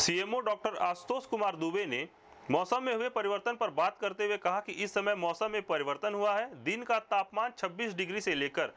CMO doctor Ashutosh Kumar Dubey ने मौसम में हुए परिवर्तन पर बात करते हुए कहा कि इस समय मौसम में परिवर्तन हुआ है दिन का तापमान 26 डिग्री से लेकर